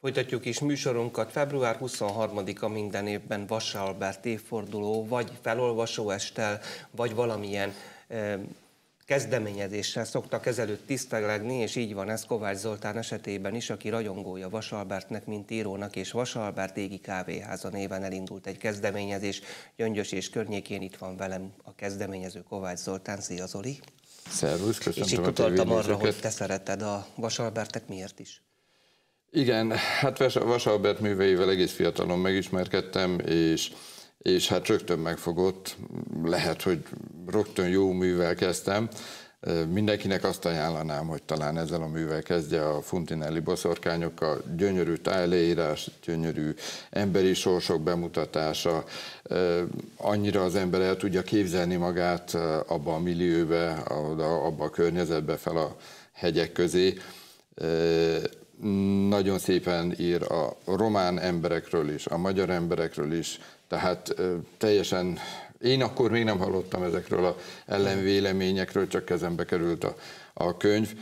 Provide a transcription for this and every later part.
Folytatjuk is műsorunkat. Február 23-a minden évben Vassa Albert évforduló, vagy estel, vagy valamilyen e, kezdeményezéssel szoktak ezelőtt tisztelegni, és így van ez Kovács Zoltán esetében is, aki rajongója Vasalbertnek, mint írónak, és Vasalbert égi kávéháza néven elindult egy kezdeményezés. Gyöngyös és környékén itt van velem a kezdeményező Kovács Zoltán. Szia Zoli! Szervusz, köszönöm És itt utaltam arra, hogy te szereted a Vasalbertet, miért is? Igen, hát Vas Albert műveivel egész fiatalon megismerkedtem, és, és hát rögtön megfogott. Lehet, hogy rögtön jó művel kezdtem. Mindenkinek azt ajánlanám, hogy talán ezzel a művel kezdje a Funtinelli boszorkányokkal. Gyönyörű tájleírás, gyönyörű emberi sorsok bemutatása. Annyira az ember el tudja képzelni magát abba a millióbe, abba a környezetbe, fel a hegyek közé nagyon szépen ír a román emberekről is, a magyar emberekről is, tehát teljesen én akkor még nem hallottam ezekről a ellenvéleményekről, csak kezembe került a, a könyv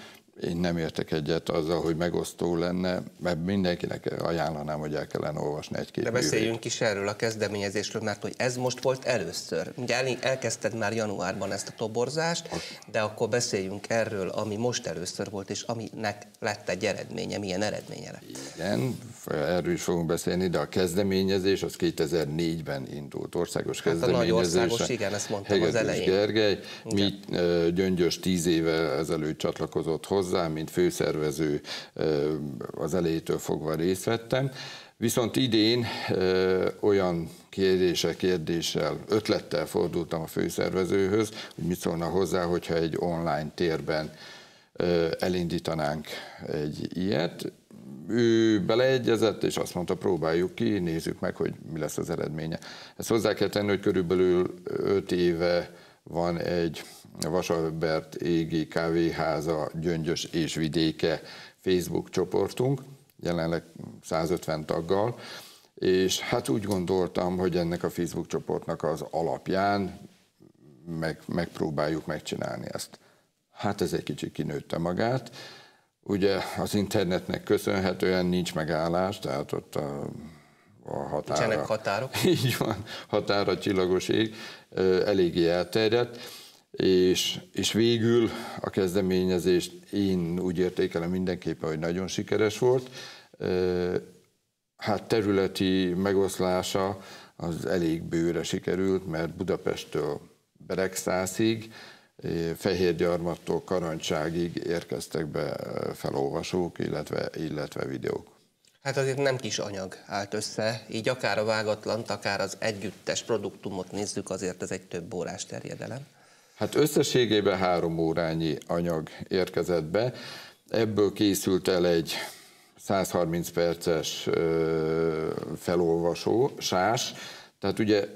én nem értek egyet azzal, hogy megosztó lenne, mert mindenkinek ajánlanám, hogy el kellene olvasni egy-két De beszéljünk művét. is erről a kezdeményezésről, mert hogy ez most volt először. Ugye el, elkezdted már januárban ezt a toborzást, de akkor beszéljünk erről, ami most először volt, és aminek lett egy eredménye, milyen eredménye lett. Igen, erről is fogunk beszélni, de a kezdeményezés az 2004-ben indult, országos hát kezdeményezés. Hát a nagy országos, igen, ezt mondtam Hegetes az elején. Gergely, mi Gyöngyös tíz éve ezelőtt csatlakozott hozzá, hozzá, mint főszervező az elejétől fogva részt vettem. Viszont idén ö, olyan kérdése, kérdéssel, ötlettel fordultam a főszervezőhöz, hogy mit szólna hozzá, hogyha egy online térben ö, elindítanánk egy ilyet. Ő beleegyezett, és azt mondta, próbáljuk ki, nézzük meg, hogy mi lesz az eredménye. Ezt hozzá kell tenni, hogy körülbelül öt éve van egy Vasalbert Égi Kávéháza Gyöngyös és Vidéke Facebook csoportunk, jelenleg 150 taggal, és hát úgy gondoltam, hogy ennek a Facebook csoportnak az alapján meg, megpróbáljuk megcsinálni ezt. Hát ez egy kicsit kinőtte magát. Ugye az internetnek köszönhetően nincs megállás, tehát ott a, a határa... Csenek határok? Így van, határa csillagos ég, eléggé elterjedt és, és végül a kezdeményezést én úgy értékelem mindenképpen, hogy nagyon sikeres volt. Hát területi megoszlása az elég bőre sikerült, mert Budapesttől Beregszászig, Fehérgyarmattól Karancságig érkeztek be felolvasók, illetve, illetve videók. Hát azért nem kis anyag állt össze, így akár a vágatlant, akár az együttes produktumot nézzük, azért ez egy több órás terjedelem. Hát összességében három órányi anyag érkezett be, ebből készült el egy 130 perces felolvasó, sás, tehát ugye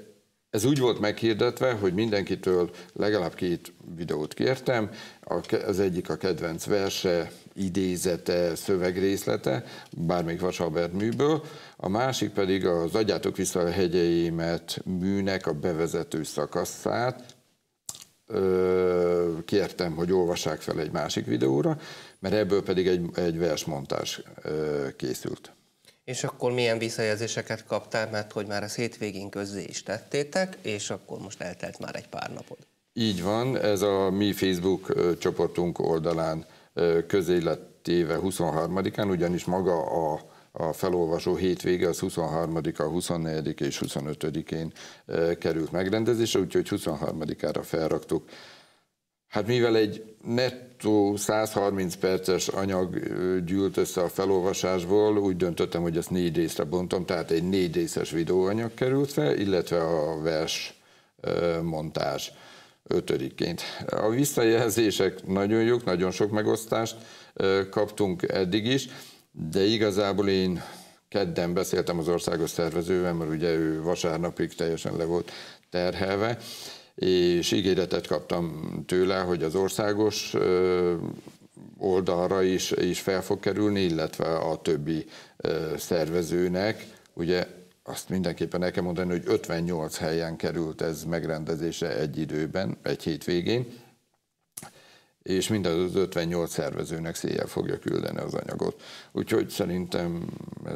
ez úgy volt meghirdetve, hogy mindenkitől legalább két videót kértem, az egyik a kedvenc verse, idézete, szövegrészlete, bármelyik Vasalbert műből, a másik pedig az Adjátok vissza a hegyeimet műnek a bevezető szakaszát, kértem, hogy olvassák fel egy másik videóra, mert ebből pedig egy, egy versmontás készült. És akkor milyen visszajelzéseket kaptál, mert hogy már a hétvégén közzé is tettétek, és akkor most eltelt már egy pár napod. Így van, ez a mi Facebook csoportunk oldalán közé lett éve 23-án, ugyanis maga a a felolvasó hétvége az 23-a, 24 és 25-én került megrendezésre, úgyhogy 23-ára felraktuk. Hát mivel egy nettó 130 perces anyag gyűlt össze a felolvasásból, úgy döntöttem, hogy ezt négy részre bontom, tehát egy négy részes videóanyag került fel, illetve a vers montás ötödiként. A visszajelzések nagyon jók, nagyon sok megosztást kaptunk eddig is de igazából én kedden beszéltem az országos szervezővel, mert ugye ő vasárnapig teljesen le volt terhelve, és ígéretet kaptam tőle, hogy az országos oldalra is, is fel fog kerülni, illetve a többi szervezőnek, ugye azt mindenképpen el kell mondani, hogy 58 helyen került ez megrendezése egy időben, egy hétvégén, és mind az 58 szervezőnek széjjel fogja küldeni az anyagot. Úgyhogy szerintem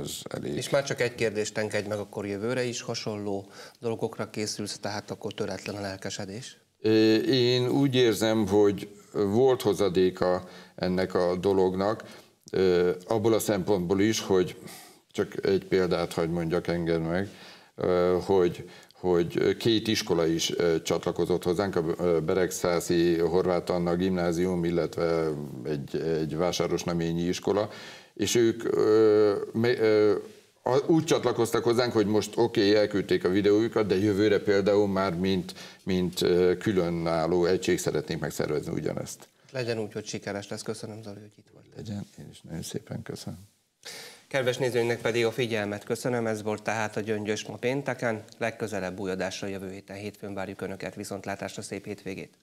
ez elég. És már csak egy kérdést tenkedj meg, akkor jövőre is hasonló dolgokra készülsz, tehát akkor töretlen a lelkesedés? Én úgy érzem, hogy volt hozadéka ennek a dolognak, abból a szempontból is, hogy csak egy példát hagy mondjak engem meg, hogy hogy két iskola is csatlakozott hozzánk, a Beregszászi Horváth Anna gimnázium, illetve egy, egy vásárosnaményi iskola, és ők ö, ö, úgy csatlakoztak hozzánk, hogy most oké, okay, elküldték a videójukat, de jövőre például már mint, mint különálló egység szeretnénk megszervezni ugyanezt. Legyen úgy, hogy sikeres lesz. Köszönöm, Zoli, hogy itt volt. Legyen, én is nagyon szépen köszönöm. Kedves nézőinknek pedig a figyelmet köszönöm, ez volt tehát a Gyöngyös ma pénteken, legközelebb újadásra jövő héten hétfőn várjuk Önöket, viszontlátásra szép hétvégét!